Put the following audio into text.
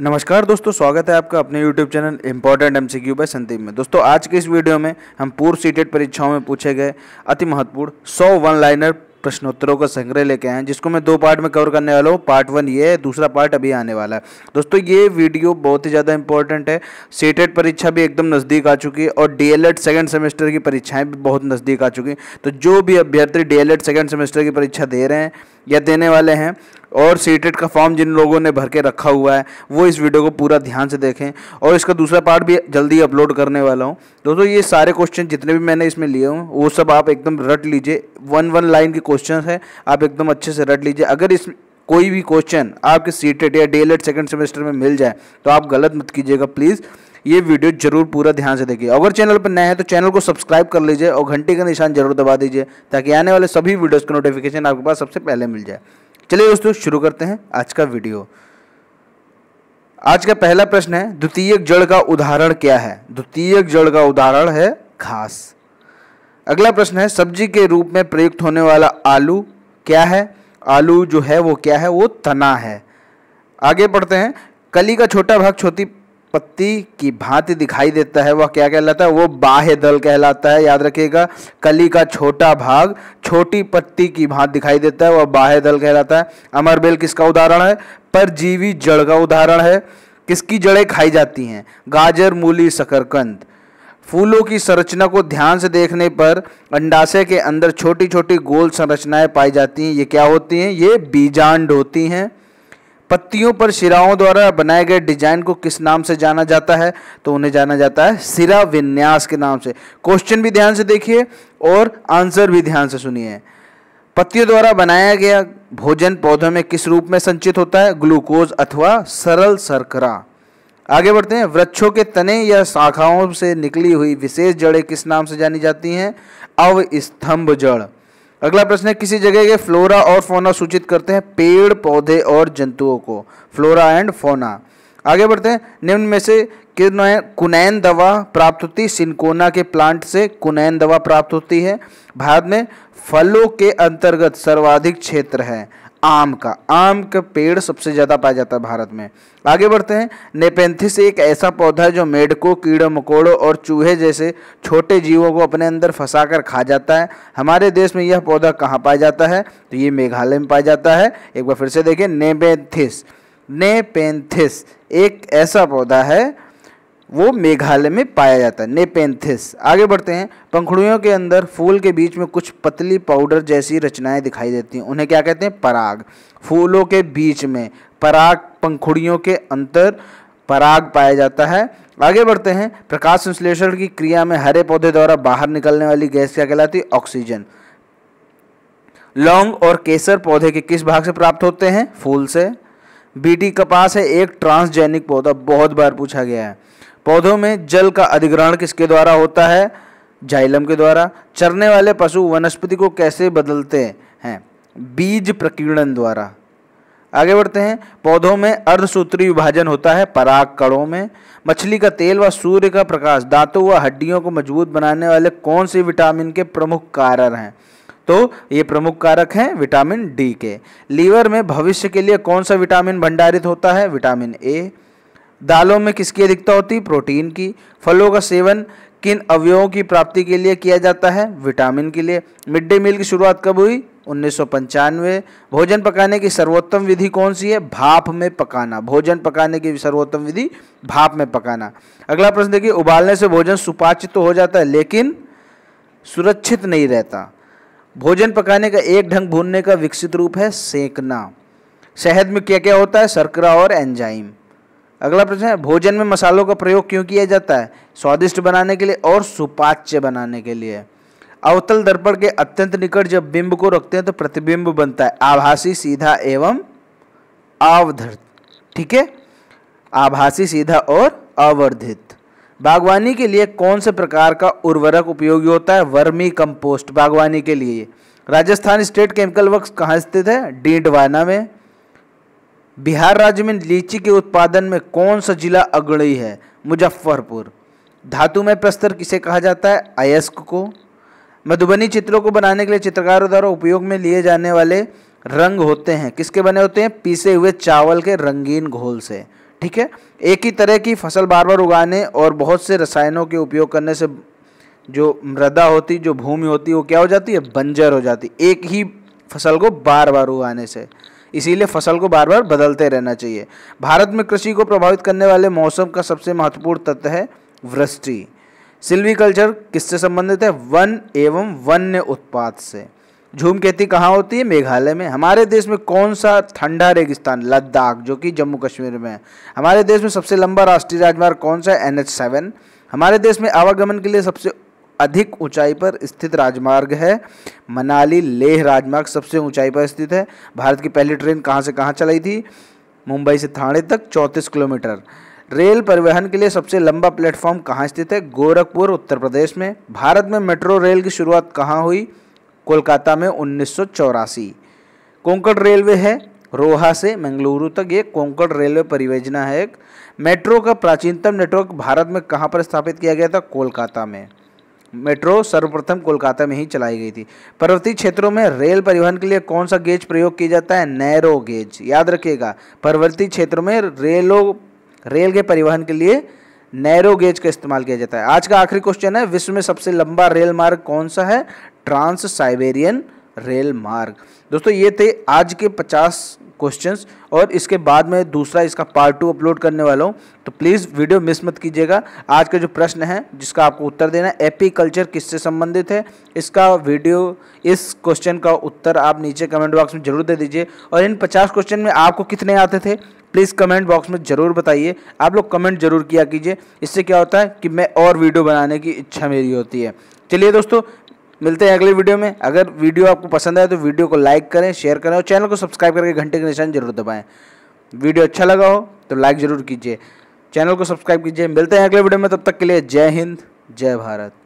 नमस्कार दोस्तों स्वागत है आपका अपने YouTube channel important M C by Sandeep में दोस्तों आज के इस वीडियो में हम पूर्व सीटेड परीक्षाओं में पूछे गए अति महत्वपूर्ण 100 वन लाइनर प्रश्नोत्तरों का संग्रह लेके आए हैं जिसको मैं दो पार्ट में कवर करने वाला हूँ पार्ट वन ये है दूसरा पार्ट अभी आने वाला है दोस्तों ये वीडियो बहुत ही ज़्यादा इंपॉर्टेंट है सीटेट परीक्षा भी एकदम नज़दीक आ चुकी है और डी एल सेकेंड सेमेस्टर की परीक्षाएँ भी बहुत नज़दीक आ चुकी हैं तो जो भी अभ्यर्थी डी एल सेकेंड सेमेस्टर की परीक्षा दे रहे हैं या देने वाले हैं और सी का फॉर्म जिन लोगों ने भर के रखा हुआ है वो इस वीडियो को पूरा ध्यान से देखें और इसका दूसरा पार्ट भी जल्दी अपलोड करने वाला हूँ दोस्तों ये सारे क्वेश्चन जितने भी मैंने इसमें लिए हूँ वो सब आप एकदम रट लीजिए वन वन लाइन के क्वेश्चन है आप एकदम अच्छे से रट लीजिए अगर इस कोई भी क्वेश्चन आपके सीटेट या डी एल सेकेंड सेमेस्टर में मिल जाए तो आप गलत मत कीजिएगा प्लीज़ ये वीडियो जरूर पूरा ध्यान से देखिए अगर चैनल पर नए हैं तो चैनल को सब्सक्राइब कर लीजिए और घंटे का निशान जरूर दबा दीजिए ताकि आने वाले सभी वीडियोज़ का नोटिफिकेशन आपके पास सबसे पहले मिल जाए चलिए दोस्तों शुरू करते हैं आज का वीडियो आज का पहला प्रश्न है द्वितीयक जड़ का उदाहरण क्या है द्वितीयक जड़ का उदाहरण है घास अगला प्रश्न है सब्जी के रूप में प्रयुक्त होने वाला आलू क्या है आलू जो है वो क्या है वो तना है आगे पढ़ते हैं कली का छोटा भाग छोटी पत्ती की भांति दिखाई देता है वह क्या कहलाता है वो बाह्य दल कहलाता है याद रखिएगा कली का छोटा भाग छोटी पत्ती की भांति दिखाई देता है वह बाह्य दल कहलाता है अमरबेल किसका उदाहरण है परजीवी जड़ का उदाहरण है किसकी जड़ें खाई जाती हैं गाजर मूली शकरकंद फूलों की संरचना को ध्यान से देखने पर अंडाशय के अंदर छोटी छोटी गोल संरचनाएं पाई जाती हैं ये क्या होती हैं ये बीजांड होती हैं पत्तियों पर शिराओं द्वारा बनाए गए डिजाइन को किस नाम से जाना जाता है तो उन्हें जाना जाता है सिरा विन्यास के नाम से क्वेश्चन भी ध्यान से देखिए और आंसर भी ध्यान से सुनिए पत्तियों द्वारा बनाया गया भोजन पौधों में किस रूप में संचित होता है ग्लूकोज अथवा सरल सरकरा आगे बढ़ते हैं वृक्षों के तने या शाखाओं से निकली हुई विशेष जड़ें किस नाम से जानी जाती हैं अवस्तंभ जड़ अगला प्रश्न है किसी जगह के फ्लोरा और फोना सूचित करते हैं पेड़ पौधे और जंतुओं को फ्लोरा एंड फोना आगे बढ़ते हैं निम्न में से कुनैन दवा प्राप्त होती है सिनकोना के प्लांट से कुनैन दवा प्राप्त होती है भारत में फलों के अंतर्गत सर्वाधिक क्षेत्र है आम का आम का पेड़ सबसे ज़्यादा पाया जाता है भारत में आगे बढ़ते हैं नेपेंथिस एक ऐसा पौधा है जो मेढकों कीड़ों मकोड़ों और चूहे जैसे छोटे जीवों को अपने अंदर फंसा कर खा जाता है हमारे देश में यह पौधा कहाँ पाया जाता है तो ये मेघालय में पाया जाता है एक बार फिर से देखें नेपेंथिस नेपेंथिस एक ऐसा पौधा है वो मेघालय में पाया जाता है नेपेंथिस आगे बढ़ते हैं पंखुड़ियों के अंदर फूल के बीच में कुछ पतली पाउडर जैसी रचनाएं दिखाई देती हैं उन्हें क्या कहते हैं पराग फूलों के बीच में पराग पंखुड़ियों के अंतर पराग पाया जाता है आगे बढ़ते हैं प्रकाश संश्लेषण की क्रिया में हरे पौधे द्वारा बाहर निकलने वाली गैस क्या कहलाती है ऑक्सीजन लौंग और केसर पौधे के किस भाग से प्राप्त होते हैं फूल से बीटी कपास है एक ट्रांसजेनिक पौधा बहुत बार पूछा गया है पौधों में जल का अधिग्रहण किसके द्वारा होता है जाइलम के द्वारा चरने वाले पशु वनस्पति को कैसे बदलते हैं बीज प्रकीर्णन द्वारा आगे बढ़ते हैं पौधों में अर्धसूत्री विभाजन होता है पराग कणों में मछली का तेल व सूर्य का प्रकाश दांतों व हड्डियों को मजबूत बनाने वाले कौन से विटामिन के प्रमुख कारण हैं तो ये प्रमुख कारक हैं विटामिन डी के लीवर में भविष्य के लिए कौन सा विटामिन भंडारित होता है विटामिन ए दालों में किसकी अधिकता होती प्रोटीन की फलों का सेवन किन अवयवों की प्राप्ति के लिए किया जाता है विटामिन के लिए मिड डे मील की शुरुआत कब हुई उन्नीस भोजन पकाने की सर्वोत्तम विधि कौन सी है भाप में पकाना भोजन पकाने की सर्वोत्तम विधि भाप में पकाना अगला प्रश्न देखिए उबालने से भोजन सुपाचित तो हो जाता है लेकिन सुरक्षित नहीं रहता भोजन पकाने का एक ढंग भूनने का विकसित रूप है सेंकना शहद में क्या क्या होता है शर्करा और एंजाइम अगला प्रश्न है भोजन में मसालों का प्रयोग क्यों किया जाता है स्वादिष्ट बनाने के लिए और सुपाच्य बनाने के लिए अवतल दर्पण के अत्यंत निकट जब बिंब को रखते हैं तो प्रतिबिंब बनता है आभासी सीधा एवं अवधर ठीक है आभासी सीधा और अवर्धित बागवानी के लिए कौन से प्रकार का उर्वरक उपयोगी होता है वर्मी कंपोस्ट बागवानी के लिए राजस्थान स्टेट केमिकल वर्क कहाँ स्थित है डीडवाना में बिहार राज्य में लीची के उत्पादन में कौन सा जिला अग्रणी है मुजफ्फरपुर धातु में प्रस्तर किसे कहा जाता है अयस्क को मधुबनी चित्रों को बनाने के लिए चित्रकारों द्वारा उपयोग में लिए जाने वाले रंग होते हैं किसके बने होते हैं पीसे हुए चावल के रंगीन घोल से ठीक है एक ही तरह की फसल बार बार उगाने और बहुत से रसायनों के उपयोग करने से जो मृदा होती जो भूमि होती वो क्या हो जाती है बंजर हो जाती एक ही फसल को बार बार उगाने से इसीलिए फसल को बार बार बदलते रहना चाहिए भारत में कृषि को प्रभावित करने वाले मौसम का सबसे महत्वपूर्ण तत्व है वृष्टि सिल्वीकल्चर किससे संबंधित है वन एवं वन्य उत्पाद से झूम खेती कहाँ होती है मेघालय में हमारे देश में कौन सा ठंडा रेगिस्तान लद्दाख जो कि जम्मू कश्मीर में है हमारे देश में सबसे लंबा राष्ट्रीय राजमार्ग कौन सा है एन सेवन हमारे देश में आवागमन के लिए सबसे अधिक ऊंचाई पर स्थित राजमार्ग है मनाली लेह राजमार्ग सबसे ऊंचाई पर स्थित है भारत की पहली ट्रेन कहाँ से कहाँ चलाई थी मुंबई से थाने तक चौंतीस किलोमीटर रेल परिवहन के लिए सबसे लंबा प्लेटफॉर्म कहाँ स्थित है गोरखपुर उत्तर प्रदेश में भारत में मेट्रो रेल की शुरुआत कहाँ हुई कोलकाता में उन्नीस कोंकण रेलवे है रोहा से मंगलुरु तक ये कोंकण रेलवे परियोजना है एक मेट्रो का प्राचीनतम नेटवर्क भारत में कहाँ पर स्थापित किया गया था कोलकाता में मेट्रो सर्वप्रथम कोलकाता में ही चलाई गई थी पर्वतीय क्षेत्रों में रेल परिवहन के लिए कौन सा गेज प्रयोग किया जाता है नैरो गेज याद रखिएगा पर्वतीय क्षेत्रों में रेलो रेल के परिवहन के लिए नैरो गेज का इस्तेमाल किया जाता है आज का आखिरी क्वेश्चन है विश्व में सबसे लंबा रेल मार्ग कौन सा है ट्रांस साइबेरियन रेल मार्ग दोस्तों ये थे आज के 50 क्वेश्चंस और इसके बाद में दूसरा इसका पार्ट टू अपलोड करने वाला हूँ तो प्लीज़ वीडियो मिस मत कीजिएगा आज का जो प्रश्न है जिसका आपको उत्तर देना है एपी कल्चर किससे संबंधित है इसका वीडियो इस क्वेश्चन का उत्तर आप नीचे कमेंट बॉक्स में जरूर दे दीजिए और इन पचास क्वेश्चन में आपको कितने आते थे प्लीज़ कमेंट बॉक्स में ज़रूर बताइए आप लोग कमेंट जरूर किया कीजिए इससे क्या होता है कि मैं और वीडियो बनाने की इच्छा मेरी होती है चलिए दोस्तों मिलते हैं अगले वीडियो में अगर वीडियो आपको पसंद आए तो वीडियो को लाइक करें शेयर करें और चैनल को सब्सक्राइब करके घंटे के निशान जरूर दबाएं वीडियो अच्छा लगा हो तो लाइक ज़रूर कीजिए चैनल को सब्सक्राइब कीजिए मिलते हैं अगले वीडियो में तब तक के लिए जय हिंद जय भारत